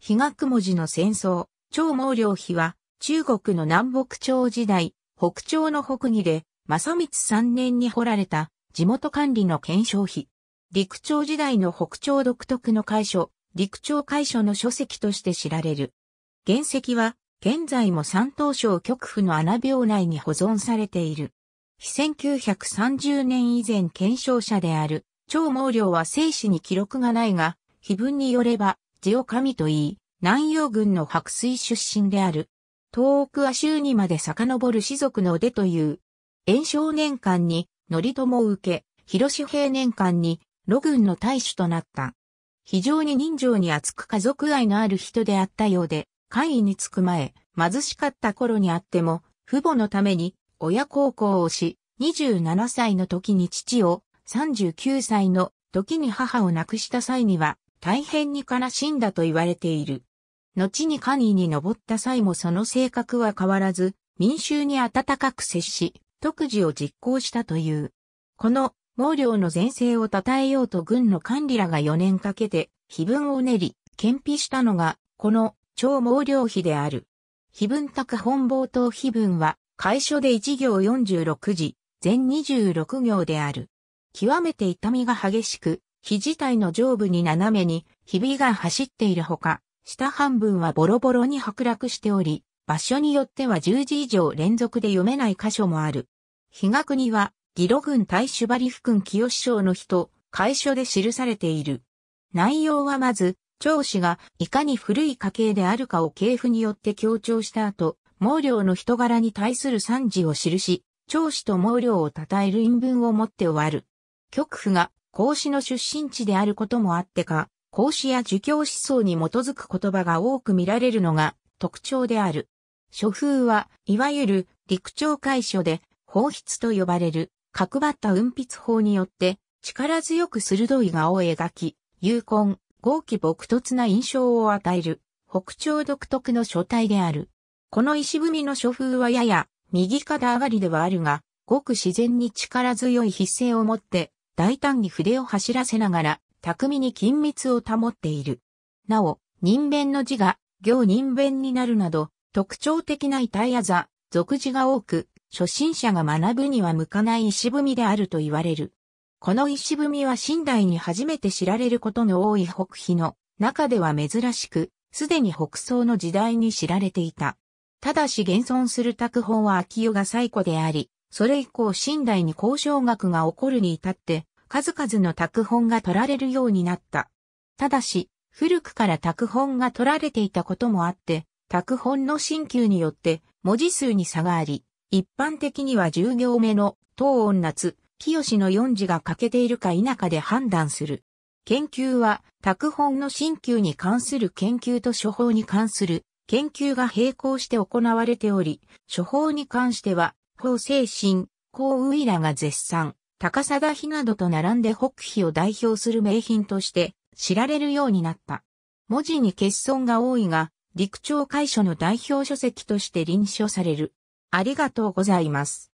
日学雲寺の戦争、長毛領碑は、中国の南北朝時代、北朝の北義で、正光3年に掘られた、地元管理の検証碑。陸朝時代の北朝独特の会所、陸朝会所の書籍として知られる。原石は、現在も山東省極府の穴病内に保存されている。非1930年以前検証者である、長毛領は生死に記録がないが、碑文によれば、ジオ神といい、南洋軍の白水出身である。東北亜州にまで遡る士族の出という。炎症年間に、則友を受け、広志平年間に、路軍の大使となった。非常に人情に厚く家族愛のある人であったようで、会位に着く前、貧しかった頃にあっても、父母のために、親孝行をし、27歳の時に父を、39歳の時に母を亡くした際には、大変に悲しんだと言われている。後に官位に登った際もその性格は変わらず、民衆に温かく接し、特事を実行したという。この、毛領の前世を称えようと軍の管理らが4年かけて、碑文を練り、検費したのが、この、超毛領碑である。碑文宅本冒頭碑文は、会所で1行46字、全26行である。極めて痛みが激しく、肘体の上部に斜めに、ひびが走っているほか、下半分はボロボロに剥落しており、場所によっては10字以上連続で読めない箇所もある。日が国は、ギロ軍大首張福君清志将の日と、会所で記されている。内容はまず、長子がいかに古い家系であるかを系譜によって強調した後、毛量の人柄に対する賛辞を記し、長子と毛量を称える因文をもって終わる。極府が孔子の出身地であることもあってか、孔子や儒教思想に基づく言葉が多く見られるのが特徴である。書風は、いわゆる陸長会書で、法筆と呼ばれる角張った運筆法によって、力強く鋭い顔を描き、有根、豪気朴突な印象を与える、北朝独特の書体である。この石踏みの書風はやや、右肩上がりではあるが、ごく自然に力強い筆勢を持って、大胆に筆を走らせながら、巧みに緊密を保っている。なお、人弁の字が、行人弁になるなど、特徴的な板や座、俗字が多く、初心者が学ぶには向かない石踏みであると言われる。この石踏みは新代に初めて知られることの多い北碑の中では珍しく、すでに北宋の時代に知られていた。ただし現存する拓本は秋代が最古であり、それ以降新代に交渉学が起こるに至って、数々の拓本が取られるようになった。ただし、古くから拓本が取られていたこともあって、拓本の新旧によって文字数に差があり、一般的には10行目の東音夏、清の四字が欠けているか否かで判断する。研究は、拓本の新旧に関する研究と処方に関する研究が並行して行われており、処方に関しては、法精神、公ウイラが絶賛。高貞ひなどと並んで北碑を代表する名品として知られるようになった。文字に欠損が多いが、陸長会所の代表書籍として臨書される。ありがとうございます。